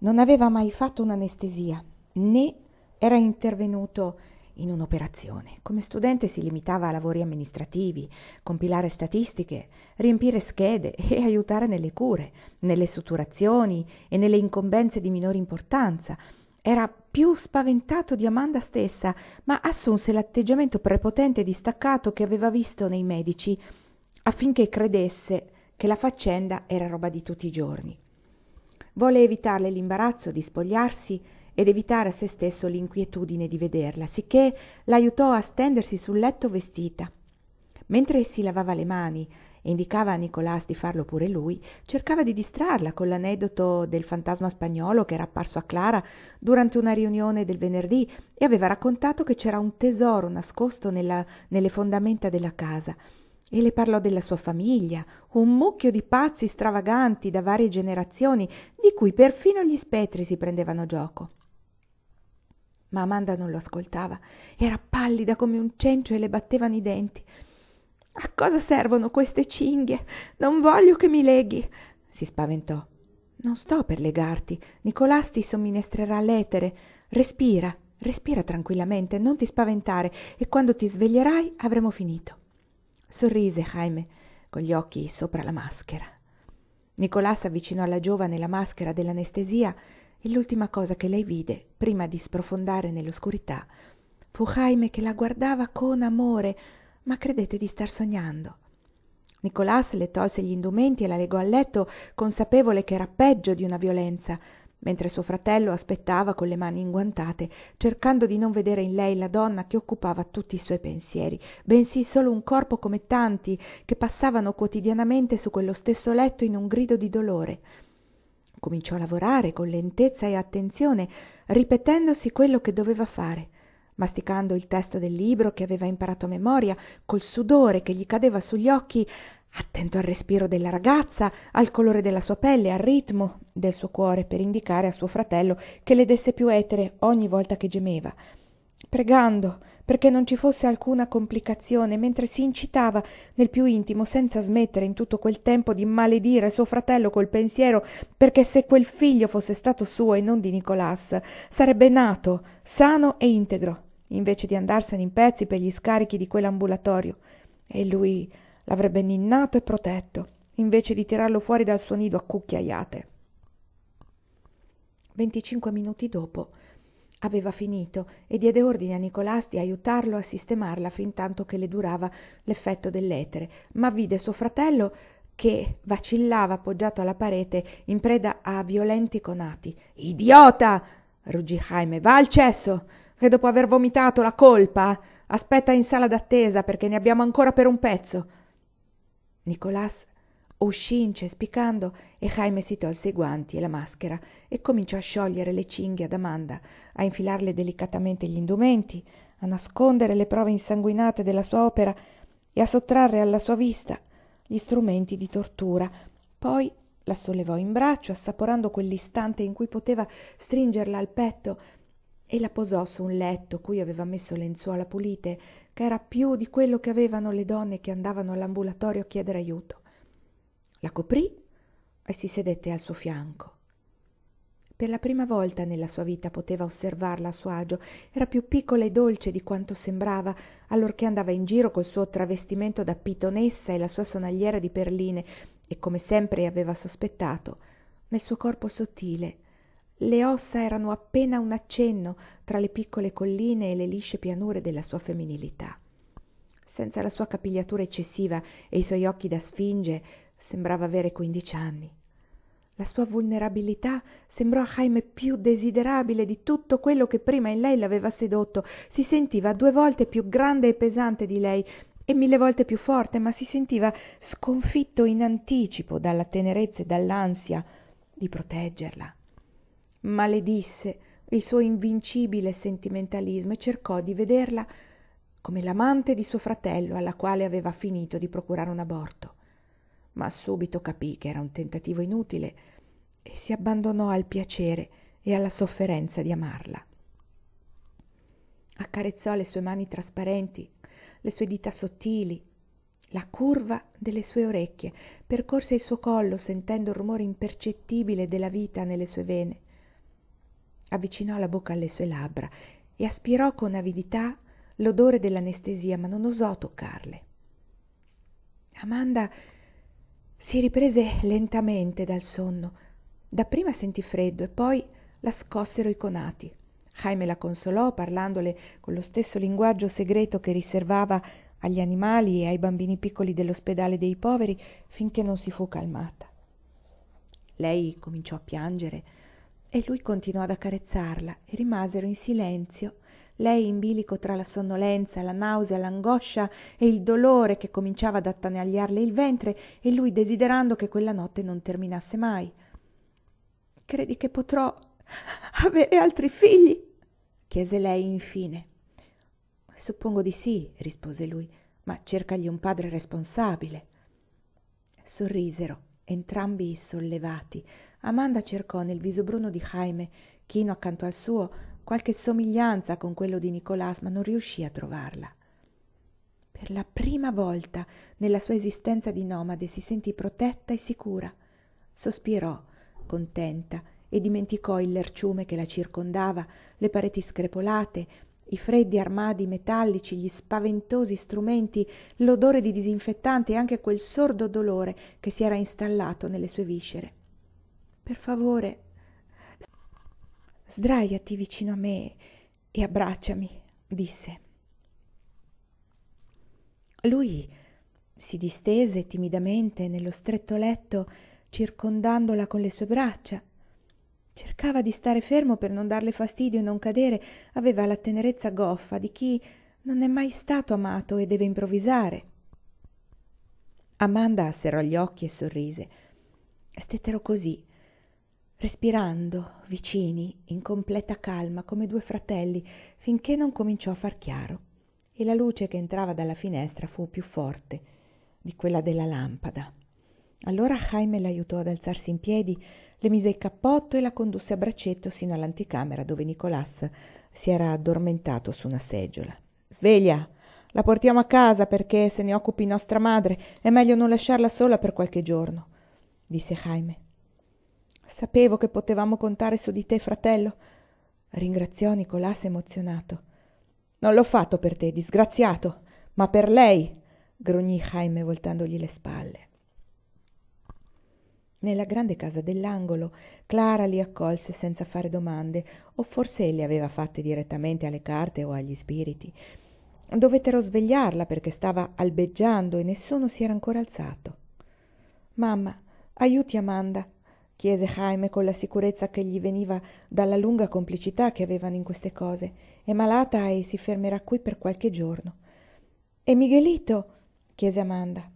non aveva mai fatto un'anestesia né era intervenuto in un'operazione. Come studente si limitava a lavori amministrativi, compilare statistiche, riempire schede e aiutare nelle cure, nelle suturazioni e nelle incombenze di minore importanza. Era più spaventato di Amanda stessa, ma assunse l'atteggiamento prepotente e distaccato che aveva visto nei medici affinché credesse che la faccenda era roba di tutti i giorni volle evitarle l'imbarazzo di spogliarsi ed evitare a se stesso l'inquietudine di vederla sicché la ajutò a stendersi sul letto vestita mentre si lavava le mani e indicava a nicolas di farlo pure lui cercava di distrarla con l'aneddoto del fantasma spagnolo che era apparso a clara durante una riunione del venerdì e aveva raccontato che c'era un tesoro nascosto nella, nelle fondamenta della casa e le parlò della sua famiglia un mucchio di pazzi stravaganti da varie generazioni di cui perfino gli spettri si prendevano gioco ma amanda non lo ascoltava era pallida come un cencio e le battevano i denti a cosa servono queste cinghie non voglio che mi leghi si spaventò non sto per legarti nicolás ti somministrerà l'etere respira respira tranquillamente non ti spaventare e quando ti sveglierai avremo finito sorrise jaime con gli occhi sopra la maschera Nicolás avvicinò alla giovane la maschera dell'anestesia e l'ultima cosa che lei vide prima di sprofondare nell'oscurità fu jaime che la guardava con amore ma credette di star sognando Nicolás le tolse gli indumenti e la legò a letto consapevole ch'era peggio di una violenza mentre suo fratello aspettava con le mani inguantate cercando di non vedere in lei la donna che occupava tutti i suoi pensieri bensì solo un corpo come tanti che passavano quotidianamente su quello stesso letto in un grido di dolore cominciò a lavorare con lentezza e attenzione ripetendosi quello che doveva fare masticando il testo del libro che aveva imparato a memoria col sudore che gli cadeva sugli occhi attento al respiro della ragazza al colore della sua pelle al ritmo del suo cuore per indicare a suo fratello che le desse più etere ogni volta che gemeva pregando perché non ci fosse alcuna complicazione mentre si incitava nel più intimo senza smettere in tutto quel tempo di maledire suo fratello col pensiero perché se quel figlio fosse stato suo e non di Nicolas sarebbe nato sano e integro invece di andarsene in pezzi per gli scarichi di quell'ambulatorio e lui l'avrebbe ninnato e protetto, invece di tirarlo fuori dal suo nido a cucchiaiate. Venticinque minuti dopo aveva finito e diede ordine a Nicolas di aiutarlo a sistemarla fin tanto che le durava l'effetto dell'etere, ma vide suo fratello che vacillava appoggiato alla parete in preda a violenti conati. Idiota! ruggì Jaime, va al cesso! Che dopo aver vomitato la colpa, aspetta in sala d'attesa perché ne abbiamo ancora per un pezzo nicolas uscì incespicando e jaime si tolse i guanti e la maschera e cominciò a sciogliere le cinghie ad amanda a infilarle delicatamente gli indumenti a nascondere le prove insanguinate della sua opera e a sottrarre alla sua vista gli strumenti di tortura poi la sollevò in braccio assaporando quell'istante in cui poteva stringerla al petto e la posò su un letto cui aveva messo lenzuola pulite ch'era più di quello che avevano le donne che andavano all'ambulatorio a chiedere ajuto. La coprì e si sedette al suo fianco. Per la prima volta nella sua vita poteva osservarla a suo agio, era più piccola e dolce di quanto sembrava, allorché andava in giro col suo travestimento da pitonessa e la sua sonagliera di perline e come sempre aveva sospettato, nel suo corpo sottile, le ossa erano appena un accenno tra le piccole colline e le lisce pianure della sua femminilità senza la sua capigliatura eccessiva e i suoi occhi da sfinge sembrava avere quindici anni la sua vulnerabilità sembrò a jaime più desiderabile di tutto quello che prima in lei l'aveva sedotto si sentiva due volte più grande e pesante di lei e mille volte più forte ma si sentiva sconfitto in anticipo dalla tenerezza e dall'ansia di proteggerla maledisse il suo invincibile sentimentalismo e cercò di vederla come l'amante di suo fratello alla quale aveva finito di procurare un aborto ma subito capì che era un tentativo inutile e si abbandonò al piacere e alla sofferenza di amarla accarezzò le sue mani trasparenti le sue dita sottili la curva delle sue orecchie percorse il suo collo sentendo il rumore impercettibile della vita nelle sue vene avvicinò la bocca alle sue labbra e aspirò con avidità l'odore dell'anestesia, ma non osò toccarle. Amanda si riprese lentamente dal sonno. Dapprima sentì freddo e poi la scossero i conati. Jaime la consolò parlandole con lo stesso linguaggio segreto che riservava agli animali e ai bambini piccoli dell'ospedale dei poveri finché non si fu calmata. Lei cominciò a piangere e lui continuò ad accarezzarla e rimasero in silenzio lei in bilico tra la sonnolenza la nausea l'angoscia e il dolore che cominciava ad attanagliarle il ventre e lui desiderando che quella notte non terminasse mai credi che potrò avere altri figli chiese lei infine suppongo di sì rispose lui ma cercagli un padre responsabile sorrisero entrambi sollevati amanda cercò nel viso bruno di jaime chino accanto al suo qualche somiglianza con quello di Nicolás, ma non riuscì a trovarla per la prima volta nella sua esistenza di nomade si sentì protetta e sicura sospirò contenta e dimenticò il lerciume che la circondava le pareti screpolate i freddi armadi metallici gli spaventosi strumenti l'odore di disinfettanti e anche quel sordo dolore che si era installato nelle sue viscere per favore sdrajati vicino a me e abbracciami disse lui si distese timidamente nello stretto letto circondandola con le sue braccia cercava di stare fermo per non darle fastidio e non cadere aveva la tenerezza goffa di chi non è mai stato amato e deve improvvisare amanda serrò gli occhi e sorrise stettero così respirando vicini in completa calma come due fratelli finché non cominciò a far chiaro e la luce che entrava dalla finestra fu più forte di quella della lampada allora jaime l'aiutò ad alzarsi in piedi le mise il cappotto e la condusse a braccetto sino all'anticamera dove nicolas si era addormentato su una seggiola sveglia la portiamo a casa perché se ne occupi nostra madre è meglio non lasciarla sola per qualche giorno disse jaime sapevo che potevamo contare su di te fratello ringraziò nicolas emozionato non l'ho fatto per te disgraziato ma per lei grugnì jaime voltandogli le spalle nella grande casa dell'angolo clara li accolse senza fare domande o forse le aveva fatte direttamente alle carte o agli spiriti dovettero svegliarla perché stava albeggiando e nessuno si era ancora alzato mamma aiuti amanda chiese jaime con la sicurezza che gli veniva dalla lunga complicità che avevano in queste cose è malata e si fermerà qui per qualche giorno e miguelito chiese amanda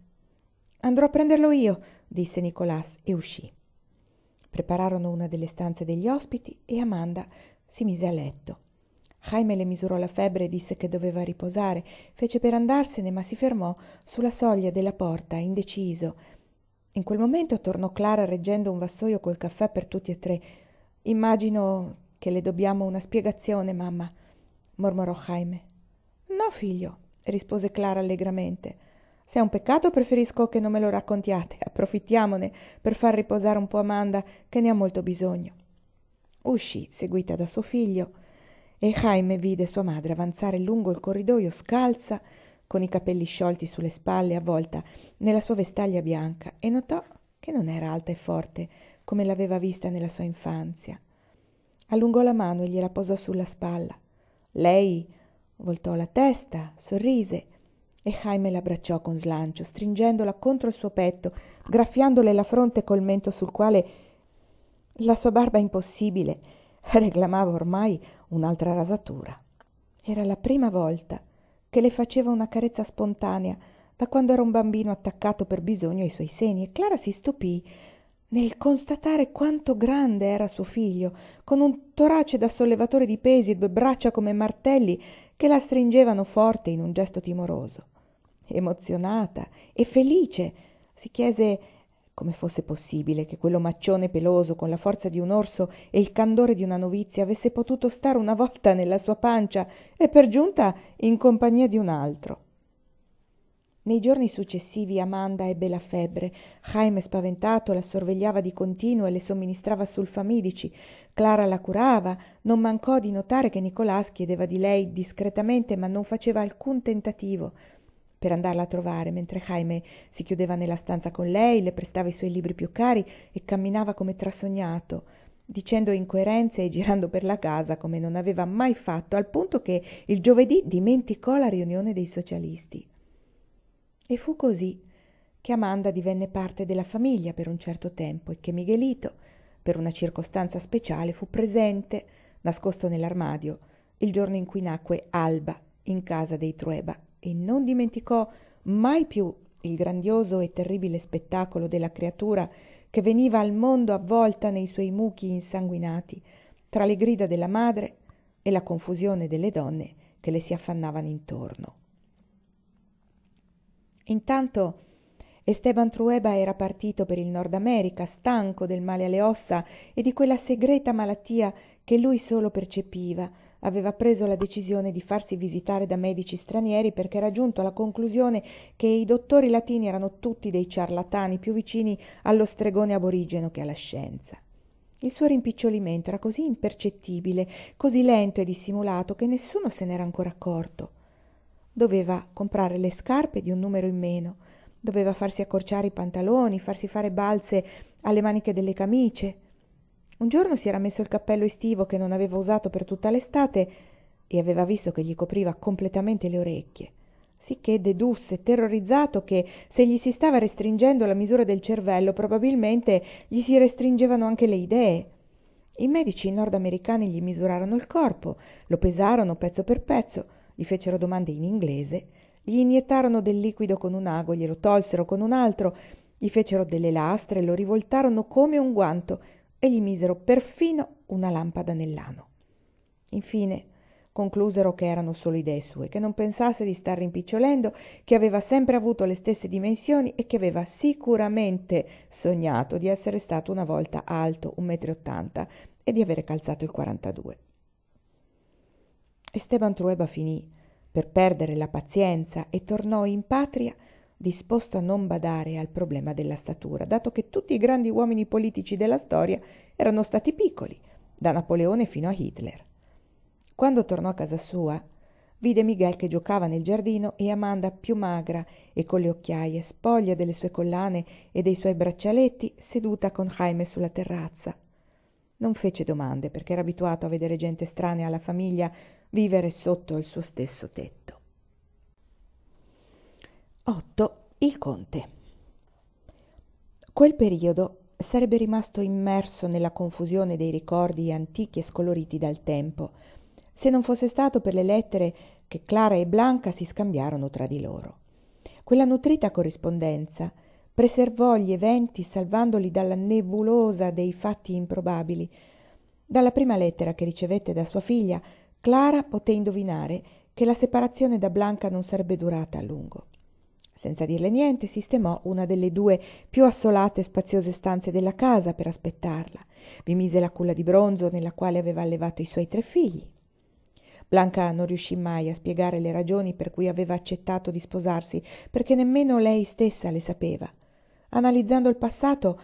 andrò a prenderlo io disse Nicolas e uscì. Prepararono una delle stanze degli ospiti e Amanda si mise a letto. Jaime le misurò la febbre e disse che doveva riposare. Fece per andarsene, ma si fermò sulla soglia della porta, indeciso. In quel momento tornò Clara reggendo un vassoio col caffè per tutti e tre. Immagino che le dobbiamo una spiegazione, mamma, mormorò Jaime. No, figlio, rispose Clara allegramente. Se è un peccato preferisco che non me lo raccontiate, approfittiamone per far riposare un po' Amanda che ne ha molto bisogno. Uscì, seguita da suo figlio, e Jaime vide sua madre avanzare lungo il corridoio scalza, con i capelli sciolti sulle spalle, avvolta nella sua vestaglia bianca, e notò che non era alta e forte come l'aveva vista nella sua infanzia. Allungò la mano e gliela posò sulla spalla. Lei voltò la testa, sorrise e Jaime l'abbracciò con slancio, stringendola contro il suo petto, graffiandole la fronte col mento sul quale la sua barba impossibile reclamava ormai un'altra rasatura. Era la prima volta che le faceva una carezza spontanea da quando era un bambino attaccato per bisogno ai suoi seni e Clara si stupì nel constatare quanto grande era suo figlio, con un torace da sollevatore di pesi e due braccia come martelli che la stringevano forte in un gesto timoroso emozionata e felice si chiese come fosse possibile che quello maccione peloso con la forza di un orso e il candore di una novizia avesse potuto stare una volta nella sua pancia e per giunta in compagnia di un altro nei giorni successivi Amanda ebbe la febbre. Jaime spaventato la sorvegliava di continuo e le somministrava sulfamidici. Clara la curava. Non mancò di notare che Nicolás chiedeva di lei discretamente, ma non faceva alcun tentativo per andarla a trovare, mentre Jaime si chiudeva nella stanza con lei, le prestava i suoi libri più cari e camminava come trasognato, dicendo incoerenze e girando per la casa come non aveva mai fatto, al punto che il giovedì dimenticò la riunione dei socialisti. E fu così che Amanda divenne parte della famiglia per un certo tempo e che Miguelito, per una circostanza speciale, fu presente, nascosto nell'armadio, il giorno in cui nacque Alba in casa dei Trueba e non dimenticò mai più il grandioso e terribile spettacolo della creatura che veniva al mondo avvolta nei suoi mucchi insanguinati tra le grida della madre e la confusione delle donne che le si affannavano intorno intanto Esteban Trueba era partito per il Nord America, stanco del male alle ossa e di quella segreta malattia che lui solo percepiva, aveva preso la decisione di farsi visitare da medici stranieri perché era giunto alla conclusione che i dottori latini erano tutti dei ciarlatani più vicini allo stregone aborigeno che alla scienza. Il suo rimpicciolimento era così impercettibile, così lento e dissimulato che nessuno se n'era ancora accorto. Doveva comprare le scarpe di un numero in meno, doveva farsi accorciare i pantaloni, farsi fare balze alle maniche delle camicie, un giorno si era messo il cappello estivo che non aveva usato per tutta l'estate e aveva visto che gli copriva completamente le orecchie sicché dedusse terrorizzato che se gli si stava restringendo la misura del cervello probabilmente gli si restringevano anche le idee i medici nordamericani gli misurarono il corpo lo pesarono pezzo per pezzo gli fecero domande in inglese gli iniettarono del liquido con un ago glielo tolsero con un altro gli fecero delle lastre lo rivoltarono come un guanto e gli misero perfino una lampada nell'ano. Infine conclusero che erano solo idee sue, che non pensasse di star rimpicciolendo, che aveva sempre avuto le stesse dimensioni e che aveva sicuramente sognato di essere stato una volta alto 1,80 m e di avere calzato il 42. Esteban Trueba finì per perdere la pazienza e tornò in patria disposto a non badare al problema della statura, dato che tutti i grandi uomini politici della storia erano stati piccoli, da Napoleone fino a Hitler. Quando tornò a casa sua, vide Miguel che giocava nel giardino e Amanda, più magra e con le occhiaie, spoglia delle sue collane e dei suoi braccialetti, seduta con Jaime sulla terrazza. Non fece domande perché era abituato a vedere gente estranea alla famiglia vivere sotto il suo stesso tetto. 8. Il conte. Quel periodo sarebbe rimasto immerso nella confusione dei ricordi antichi e scoloriti dal tempo, se non fosse stato per le lettere che Clara e Blanca si scambiarono tra di loro. Quella nutrita corrispondenza preservò gli eventi salvandoli dalla nebulosa dei fatti improbabili. Dalla prima lettera che ricevette da sua figlia, Clara poté indovinare che la separazione da Blanca non sarebbe durata a lungo senza dirle niente sistemò una delle due più assolate e spaziose stanze della casa per aspettarla vi mise la culla di bronzo nella quale aveva allevato i suoi tre figli blanca non riuscì mai a spiegare le ragioni per cui aveva accettato di sposarsi perché nemmeno lei stessa le sapeva analizzando il passato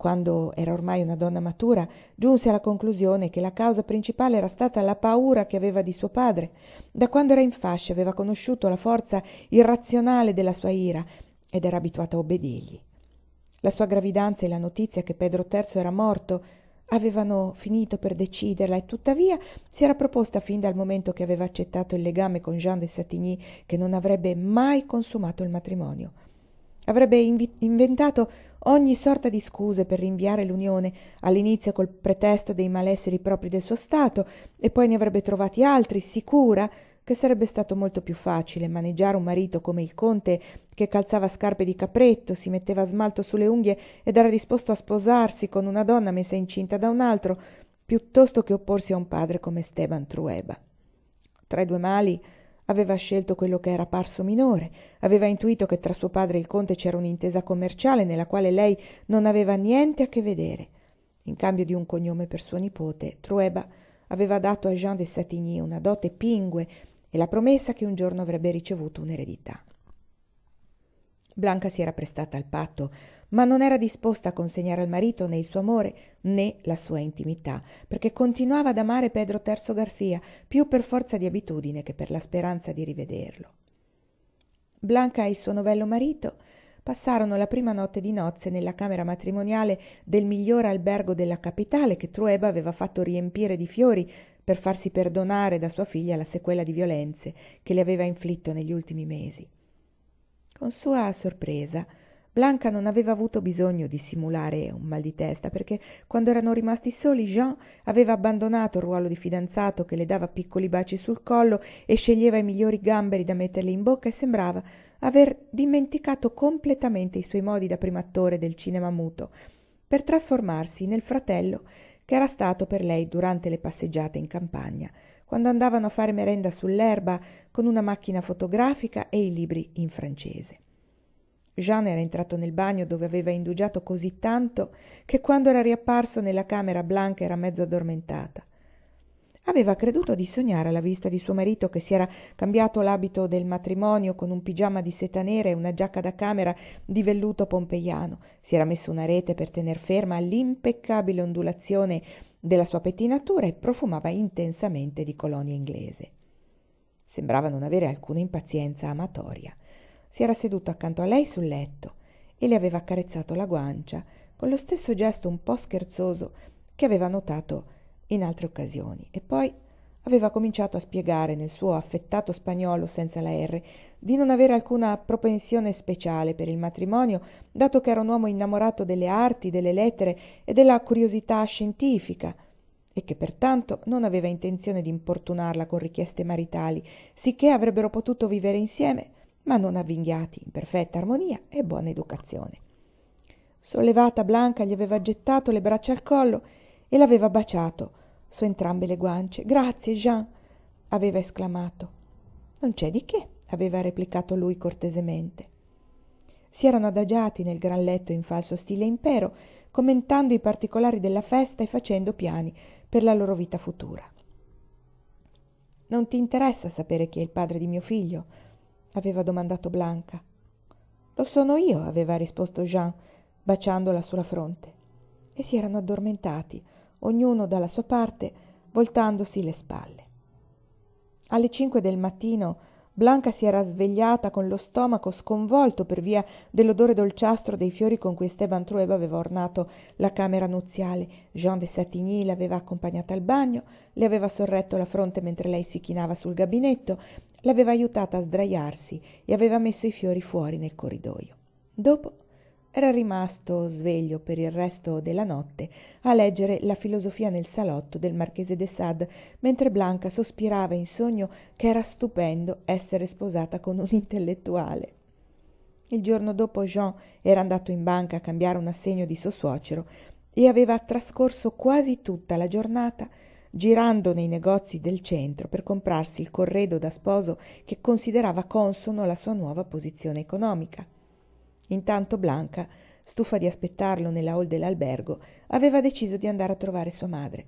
quando era ormai una donna matura, giunse alla conclusione che la causa principale era stata la paura che aveva di suo padre. Da quando era in fasce aveva conosciuto la forza irrazionale della sua ira ed era abituata a obbedirgli. La sua gravidanza e la notizia che Pedro III era morto avevano finito per deciderla e tuttavia si era proposta fin dal momento che aveva accettato il legame con Jean de Satigny che non avrebbe mai consumato il matrimonio avrebbe invi- inventato ogni sorta di scuse per rinviare l'unione all'inizio col pretesto dei malesseri propri del suo stato e poi ne avrebbe trovati altri sicura che sarebbe stato molto più facile maneggiare un marito come il conte che calzava scarpe di capretto si metteva smalto sulle unghie ed era disposto a sposarsi con una donna messa incinta da un altro piuttosto che opporsi a un padre come Esteban Trueba tra i due mali aveva scelto quello che era parso minore aveva intuito che tra suo padre e il conte c'era un'intesa commerciale nella quale lei non aveva niente a che vedere in cambio di un cognome per suo nipote trueba aveva dato a jean de satigny una dote pingue e la promessa che un giorno avrebbe ricevuto un'eredità. Blanca si era prestata al patto, ma non era disposta a consegnare al marito né il suo amore né la sua intimità, perché continuava ad amare Pedro III Garcia più per forza di abitudine che per la speranza di rivederlo. Blanca e il suo novello marito passarono la prima notte di nozze nella camera matrimoniale del miglior albergo della capitale che Trueba aveva fatto riempire di fiori per farsi perdonare da sua figlia la sequela di violenze che le aveva inflitto negli ultimi mesi con sua sorpresa blanca non aveva avuto bisogno di simulare un mal di testa perché quando erano rimasti soli jean aveva abbandonato il ruolo di fidanzato che le dava piccoli baci sul collo e sceglieva i migliori gamberi da metterle in bocca e sembrava aver dimenticato completamente i suoi modi da primo attore del cinema muto per trasformarsi nel fratello che era stato per lei durante le passeggiate in campagna quando andavano a far merenda sull'erba con una macchina fotografica e i libri in francese jean era entrato nel bagno dove aveva indugiato così tanto che quando era riapparso nella camera blanca era mezzo addormentata aveva creduto di sognare alla vista di suo marito che si era cambiato l'abito del matrimonio con un pigiama di seta nera e una giacca da camera di velluto pompeiano si era messo una rete per tener ferma l'impeccabile ondulazione della sua pettinatura e profumava intensamente di colonia inglese sembrava non avere alcuna impazienza amatoria si era seduto accanto a lei sul letto e le aveva accarezzato la guancia con lo stesso gesto un po' scherzoso che aveva notato in altre occasioni e poi aveva cominciato a spiegare nel suo affettato spagnolo senza la r di non avere alcuna propensione speciale per il matrimonio dato che era un uomo innamorato delle arti delle lettere e della curiosità scientifica e che pertanto non aveva intenzione di importunarla con richieste maritali sicché avrebbero potuto vivere insieme ma non avvinghiati in perfetta armonia e buona educazione sollevata blanca gli aveva gettato le braccia al collo e l'aveva baciato su entrambe le guance. Grazie, Jean, aveva esclamato. Non c'è di che, aveva replicato lui cortesemente. Si erano adagiati nel gran letto in falso stile impero, commentando i particolari della festa e facendo piani per la loro vita futura. Non ti interessa sapere chi è il padre di mio figlio? aveva domandato Blanca. Lo sono io, aveva risposto Jean, baciandola sulla fronte. E si erano addormentati, ognuno dalla sua parte, voltandosi le spalle. Alle cinque del mattino Blanca si era svegliata con lo stomaco sconvolto per via dell'odore dolciastro dei fiori con cui Esteban Trueba aveva ornato la camera nuziale. Jean de Satigny l'aveva accompagnata al bagno, le aveva sorretto la fronte mentre lei si chinava sul gabinetto, l'aveva aiutata a sdraiarsi e aveva messo i fiori fuori nel corridoio. Dopo era rimasto sveglio per il resto della notte a leggere la filosofia nel salotto del marchese de sade mentre blanca sospirava in sogno che era stupendo essere sposata con un intellettuale il giorno dopo jean era andato in banca a cambiare un assegno di suo suocero e aveva trascorso quasi tutta la giornata girando nei negozi del centro per comprarsi il corredo da sposo che considerava consono alla sua nuova posizione economica intanto blanca stufa di aspettarlo nella hall dell'albergo aveva deciso di andare a trovare sua madre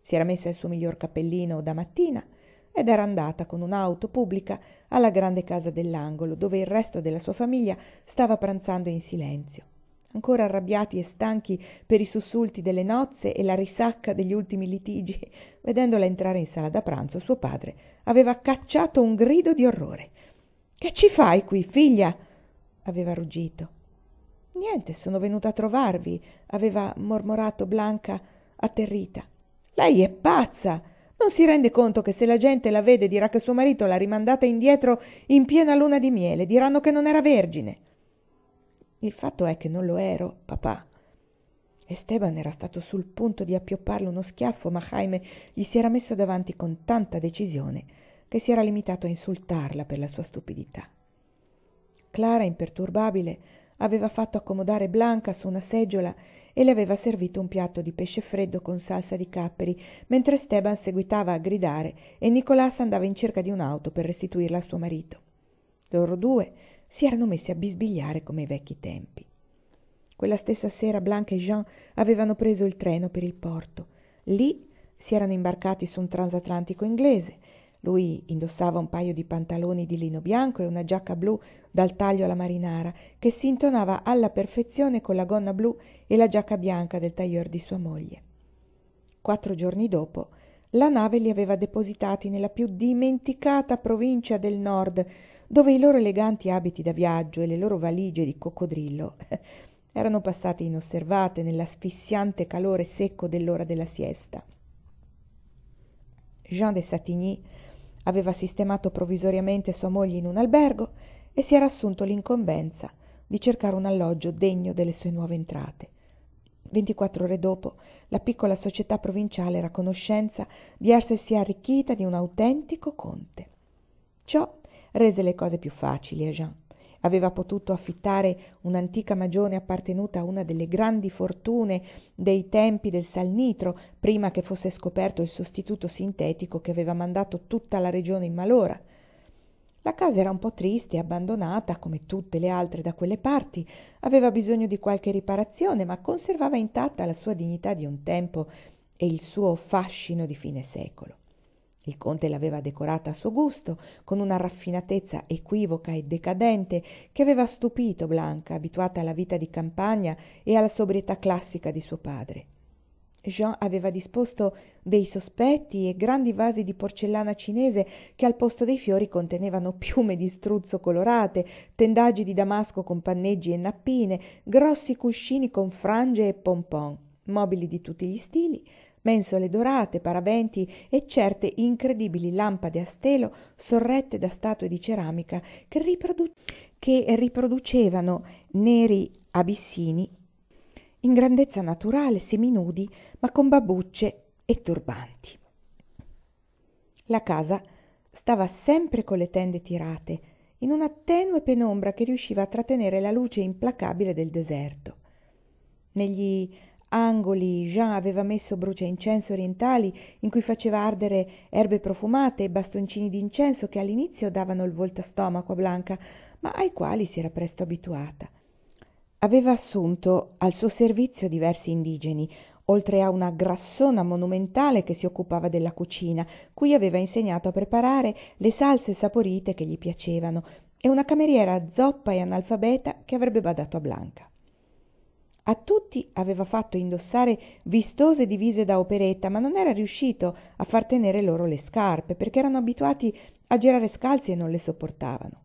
si era messa il suo miglior cappellino da mattina ed era andata con un'auto pubblica alla grande casa dell'angolo dove il resto della sua famiglia stava pranzando in silenzio ancora arrabbiati e stanchi per i sussulti delle nozze e la risacca degli ultimi litigi vedendola entrare in sala da pranzo suo padre aveva cacciato un grido di orrore che ci fai qui figlia aveva ruggito niente sono venuta a trovarvi aveva mormorato blanca atterrita lei è pazza non si rende conto che se la gente la vede dirà che suo marito l'ha rimandata indietro in piena luna di miele diranno che non era vergine il fatto è che non lo ero papà Esteban era stato sul punto di appiopparle uno schiaffo, ma Jaime gli si era messo davanti con tanta decisione che si era limitato a insultarla per la sua stupidità clara imperturbabile aveva fatto accomodare blanca su una seggiola e le aveva servito un piatto di pesce freddo con salsa di capperi mentre Steban seguitava a gridare e nicolás andava in cerca di un'auto per restituirla a suo marito loro due si erano messi a bisbigliare come ai vecchi tempi quella stessa sera blanca e jean avevano preso il treno per il porto Lì si erano imbarcati su un transatlantico inglese lui indossava un paio di pantaloni di lino bianco e una giacca blu dal taglio alla marinara, che si intonava alla perfezione con la gonna blu e la giacca bianca del tailleur di sua moglie. Quattro giorni dopo, la nave li aveva depositati nella più dimenticata provincia del nord, dove i loro eleganti abiti da viaggio e le loro valigie di coccodrillo erano passate inosservate nell'asfissiante calore secco dell'ora della siesta. Jean de Satigny aveva sistemato provvisoriamente sua moglie in un albergo e si era assunto l'incombenza di cercare un alloggio degno delle sue nuove entrate. Ventiquattro ore dopo, la piccola società provinciale era a conoscenza di essersi arricchita di un autentico conte. Ciò rese le cose più facili a Jean aveva potuto affittare un'antica magione appartenuta a una delle grandi fortune dei tempi del salnitro prima che fosse scoperto il sostituto sintetico che aveva mandato tutta la regione in malora la casa era un po triste e abbandonata come tutte le altre da quelle parti aveva bisogno di qualche riparazione ma conservava intatta la sua dignità di un tempo e il suo fascino di fine secolo il conte l'aveva decorata a suo gusto, con una raffinatezza equivoca e decadente che aveva stupito Blanca, abituata alla vita di campagna e alla sobrietà classica di suo padre. Jean aveva disposto dei sospetti e grandi vasi di porcellana cinese che al posto dei fiori contenevano piume di struzzo colorate, tendaggi di damasco con panneggi e nappine, grossi cuscini con frange e pompon, mobili di tutti gli stili, mensole dorate paraventi e certe incredibili lampade a stelo sorrette da statue di ceramica che riproducevano neri abissini in grandezza naturale seminudi ma con babbucce e turbanti la casa stava sempre con le tende tirate in una tenue penombra che riusciva a trattenere la luce implacabile del deserto negli angoli jean aveva messo incenso orientali in cui faceva ardere erbe profumate e bastoncini d'incenso che all'inizio davano il a stomaco a blanca ma ai quali si era presto abituata aveva assunto al suo servizio diversi indigeni oltre a una grassona monumentale che si occupava della cucina cui aveva insegnato a preparare le salse saporite che gli piacevano e una cameriera zoppa e analfabeta che avrebbe badato a blanca a tutti aveva fatto indossare vistose divise da operetta ma non era riuscito a far tenere loro le scarpe perché erano abituati a girare scalzi e non le sopportavano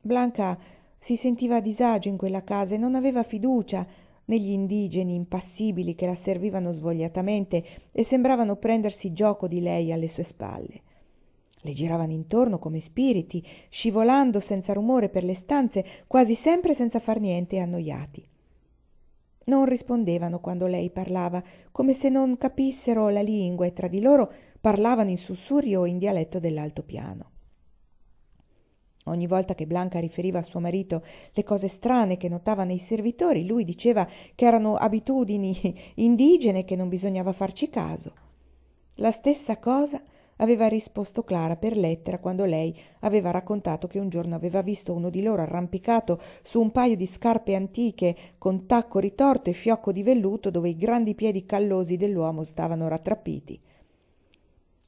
blanca si sentiva a disagio in quella casa e non aveva fiducia negli indigeni impassibili che la servivano svogliatamente e sembravano prendersi gioco di lei alle sue spalle le giravano intorno come spiriti scivolando senza rumore per le stanze quasi sempre senza far niente e annoiati non rispondevano quando lei parlava come se non capissero la lingua e tra di loro parlavano in sussurri o in dialetto dell'altopiano ogni volta che blanca riferiva a suo marito le cose strane che notava nei servitori lui diceva che erano abitudini indigene e che non bisognava farci caso la stessa cosa aveva risposto clara per lettera quando lei aveva raccontato che un giorno aveva visto uno di loro arrampicato su un paio di scarpe antiche con tacco ritorto e fiocco di velluto dove i grandi piedi callosi dell'uomo stavano rattrappiti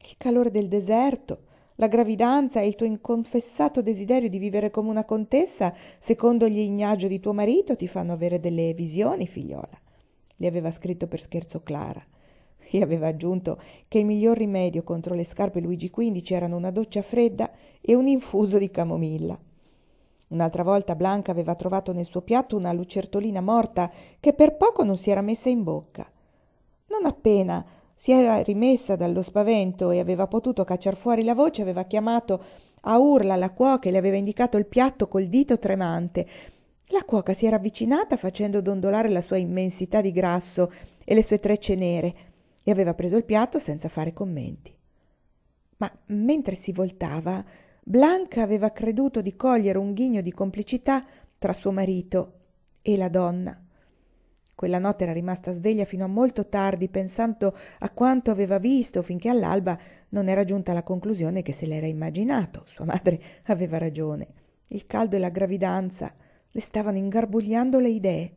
il calore del deserto la gravidanza e il tuo inconfessato desiderio di vivere come una contessa secondo gli ignagio di tuo marito ti fanno avere delle visioni figliola. le aveva scritto per scherzo clara e aveva aggiunto che il miglior rimedio contro le scarpe Luigi XV erano una doccia fredda e un infuso di camomilla. Un'altra volta Blanca aveva trovato nel suo piatto una lucertolina morta che per poco non si era messa in bocca. Non appena si era rimessa dallo spavento e aveva potuto cacciar fuori la voce, aveva chiamato a urla la cuoca e le aveva indicato il piatto col dito tremante. La cuoca si era avvicinata facendo dondolare la sua immensità di grasso e le sue trecce nere e aveva preso il piatto senza fare commenti. Ma mentre si voltava, Blanca aveva creduto di cogliere un ghigno di complicità tra suo marito e la donna. Quella notte era rimasta sveglia fino a molto tardi, pensando a quanto aveva visto, finché all'alba non era giunta alla conclusione che se l'era immaginato. Sua madre aveva ragione. Il caldo e la gravidanza le stavano ingarbugliando le idee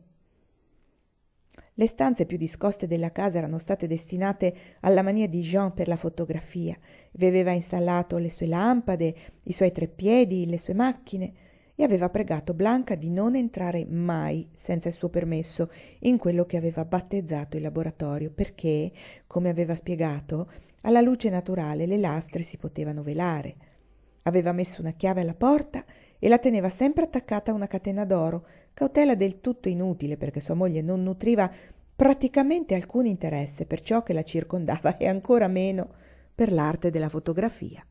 le stanze più discoste della casa erano state destinate alla mania di jean per la fotografia vi aveva installato le sue lampade i suoi treppiedi le sue macchine e aveva pregato blanca di non entrare mai senza il suo permesso in quello che aveva battezzato il laboratorio perché come aveva spiegato alla luce naturale le lastre si potevano velare aveva messo una chiave alla porta e la teneva sempre attaccata a una catena d'oro cautela del tutto inutile perché sua moglie non nutriva praticamente alcun interesse per ciò che la circondava e ancora meno per l'arte della fotografia